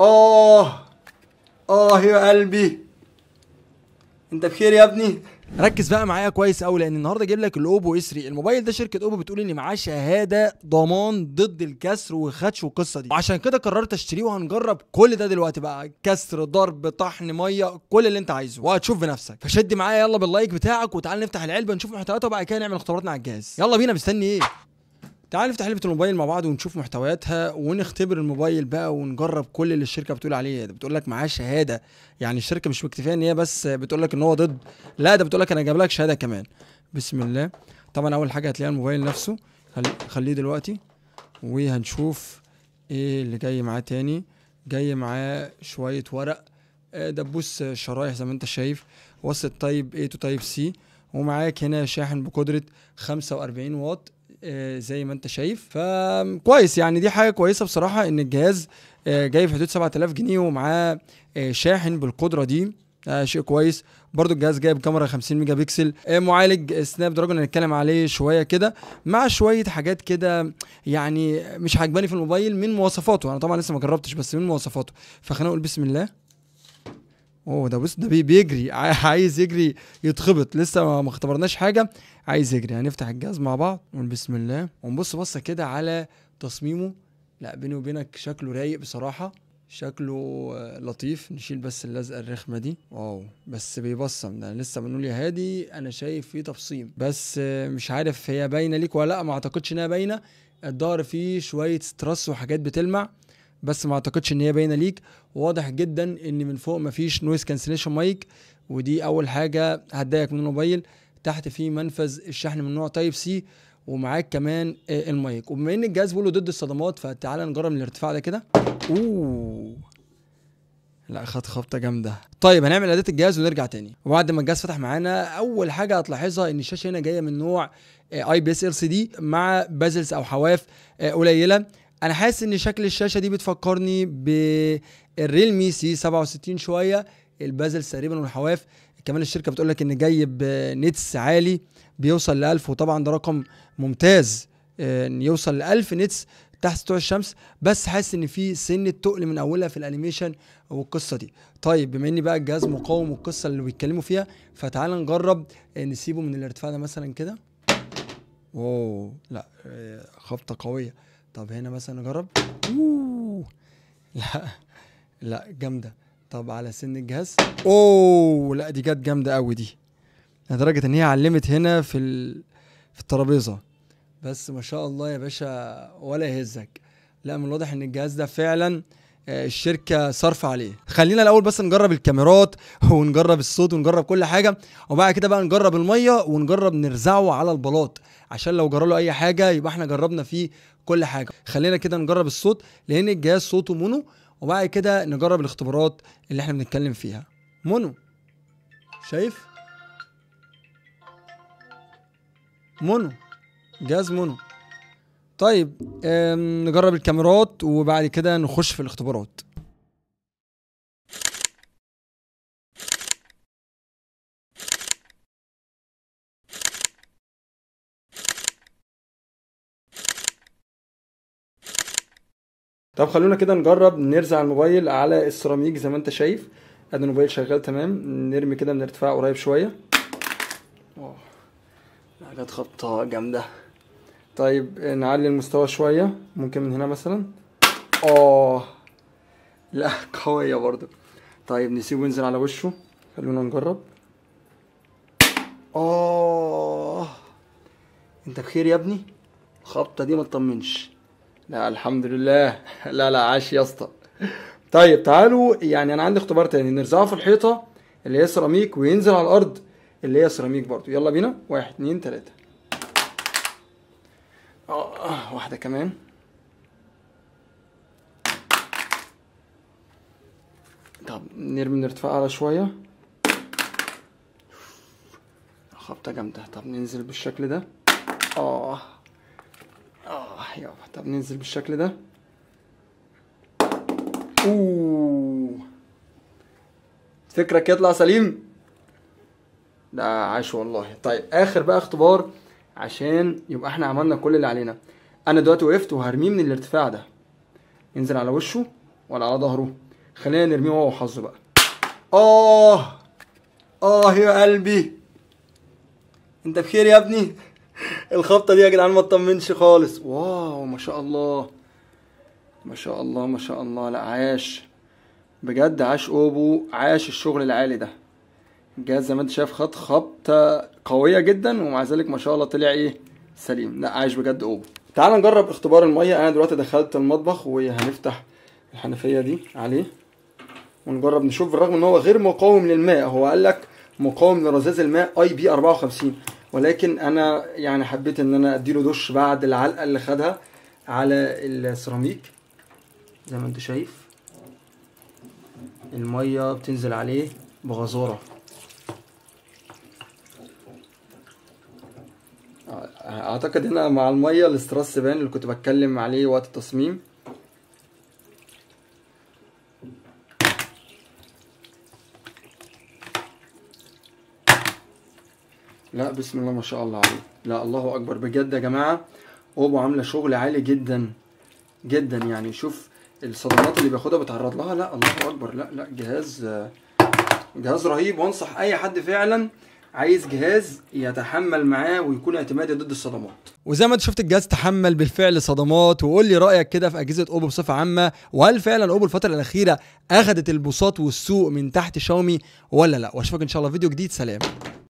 آه آه يا قلبي أنت بخير يا ابني ركز بقى معايا كويس قوي لان النهارده جايب لك الاوبو اس 3 الموبايل ده شركه اوبو بتقول ان معاه شهاده ضمان ضد الكسر والخدش والقصه دي وعشان كده قررت اشتريه وهنجرب كل ده دلوقتي بقى كسر ضرب طحن ميه كل اللي انت عايزه وهتشوف بنفسك فشد معايا يلا باللايك بتاعك وتعال نفتح العلبه نشوف محتوياتها وبعد كده نعمل اختباراتنا على الجهاز يلا بينا مستني ايه تعال نفتح لعبه الموبايل مع بعض ونشوف محتوياتها ونختبر الموبايل بقى ونجرب كل اللي الشركه بتقول عليه ده بتقول لك معاه شهاده يعني الشركه مش مكتفيه ان هي بس بتقول لك ان هو ضد لا ده بتقول لك انا جايب لك شهاده كمان بسم الله طبعا اول حاجه هتلاقيها الموبايل نفسه خليه دلوقتي وهنشوف ايه اللي جاي معاه تاني جاي معاه شويه ورق آه، دبوس شرايح زي ما انت شايف وصل تايب A تو تايب C ومعاك هنا شاحن بقدره 45 واط آه، زي ما انت شايف فكويس يعني دي حاجه كويسه بصراحه ان الجهاز آه، جاي في حدود 7000 جنيه ومعاه آه، شاحن بالقدره دي شيء كويس برضو الجهاز جايب كاميرا 50 ميجا بكسل معالج سناب دراجون هنتكلم عليه شويه كده مع شويه حاجات كده يعني مش عجباني في الموبايل من مواصفاته انا طبعا لسه ما جربتش بس من مواصفاته فخلينا نقول بسم الله اوه ده بص ده بيجري عايز يجري يتخبط لسه ما اختبرناش حاجه عايز يجري هنفتح يعني الجهاز مع بعض ونقول بسم الله ونبص بصه كده على تصميمه لا بيني وبينك شكله رايق بصراحه شكله آه، لطيف نشيل بس اللزقه الرخمه دي واو بس بيبصم ده لسه بنقول يا هادي انا شايف فيه تبصيم بس آه، مش عارف هي باينه ليك ولا لا ما اعتقدش انها باينه الظهر فيه شويه ستراس وحاجات بتلمع بس ما اعتقدش ان هي باينه ليك واضح جدا ان من فوق مفيش نويز كانسليشن مايك ودي اول حاجه هتضايقك من الموبايل تحت في منفذ الشحن من نوع تايب سي ومعاك كمان آه، المايك وبما ان الجهاز بيقولوا ضد الصدمات فتعالى نجرب الارتفاع ده كده اوه لا خد خبطه جامده طيب هنعمل اعدادات الجهاز ونرجع تاني وبعد ما الجهاز فتح معانا اول حاجه هتلاحظها ان الشاشه هنا جايه من نوع اي بي اس ال سي دي مع بازلز او حواف آه، قليله انا حاسس ان شكل الشاشه دي بتفكرني بالريلمي سي 67 شويه البازل تقريبا والحواف كمان الشركه بتقول لك ان جاي بنتس عالي بيوصل ل 1000 وطبعا ده رقم ممتاز ان يوصل ل 1000 نتس تحت سطوع الشمس بس حاسس ان في سنه تقل من اولها في الانيميشن والقصه دي طيب بما ان بقى الجهاز مقاوم والقصه اللي بيتكلموا فيها فتعال نجرب نسيبه من الارتفاع ده مثلا كده واو لا آه، خبطه قويه طب هنا مثلا نجرب اوه لا لا جامده طب على سن الجهاز اوه لا دي جت جامده قوي دي لدرجه ان هي علمت هنا في ال... في الترابيزه بس ما شاء الله يا باشا ولا يهزك لا من الواضح ان الجهاز ده فعلا آه، الشركه صرف عليه خلينا الاول بس نجرب الكاميرات ونجرب الصوت ونجرب كل حاجه وبعد كده بقى نجرب الميه ونجرب نرزعه على البلاط عشان لو جرى له اي حاجه يبقى احنا جربنا فيه كل حاجه خلينا كده نجرب الصوت لان الجهاز صوته مونو وبعد كده نجرب الاختبارات اللي احنا بنتكلم فيها مونو شايف مونو جهاز مونو طيب نجرب الكاميرات وبعد كده نخش في الاختبارات طب خلونا كده نجرب نرزع الموبايل على السيراميك زي ما انت شايف ادي الموبايل شغال تمام نرمي كده من ارتفاع قريب شويه اه جت خبطه جامده طيب نعلي المستوى شويه ممكن من هنا مثلا اه لا قويه برضو طيب نسيبه ينزل على وشه خلونا نجرب اه انت بخير يا ابني الخبطه دي ما تطمنش لا الحمد لله لا لا عاش يا اسطى طيب تعالوا يعني انا عندي اختبار تاني نرزعه في الحيطه اللي هي سيراميك وينزل على الارض اللي هي سيراميك برضو يلا بينا واحد اتنين تلاته آه،, اه واحدة كمان طب نرمي نرتفع على شوية خبطة جامدة طب ننزل بالشكل ده اه اه يابا طب ننزل بالشكل ده اوه فكرك يطلع سليم ده عاش والله طيب اخر بقى اختبار عشان يبقى احنا عملنا كل اللي علينا انا دلوقتي وقفت وهرميه من الارتفاع ده ينزل على وشه ولا على ظهره خلينا نرميه هو وحظه بقى اه اه يا قلبي انت بخير يا ابني الخبطه دي يا جدعان ما تطمنش خالص واو ما شاء الله ما شاء الله ما شاء الله لا عاش بجد عاش اوبو عاش الشغل العالي ده جهاز زي ما انت شايف خط خبطه قويه جدا ومع ذلك ما شاء الله طلع ايه سليم لا عايش بجد اوبو تعال نجرب اختبار الميه انا دلوقتي دخلت المطبخ وهنفتح الحنفيه دي عليه ونجرب نشوف بالرغم ان هو غير مقاوم للماء هو قال لك مقاوم لرذاذ الماء اي بي 54 ولكن انا يعني حبيت ان انا اديله دش بعد العلقه اللي خدها على السيراميك زي ما انت شايف الميه بتنزل عليه بغزاره اعتقد هنا مع الميه الاستراس بان اللي كنت بتكلم عليه وقت التصميم لا بسم الله ما شاء الله عليه لا الله اكبر بجد يا جماعه اوبو عامله شغل عالي جدا جدا يعني شوف الصدمات اللي بياخدها بتعرض لها لا الله اكبر لا لا جهاز جهاز رهيب وانصح اي حد فعلا عايز جهاز يتحمل معاه ويكون اعتمادي ضد الصدمات وزي ما انت شفت الجهاز تحمل بالفعل صدمات وقول لي رايك كده في اجهزه اوبو بصفه عامه وهل فعلا اوبو الفتره الاخيره اخذت البساط والسوق من تحت شاومي ولا لا واشوفك ان شاء الله فيديو جديد سلام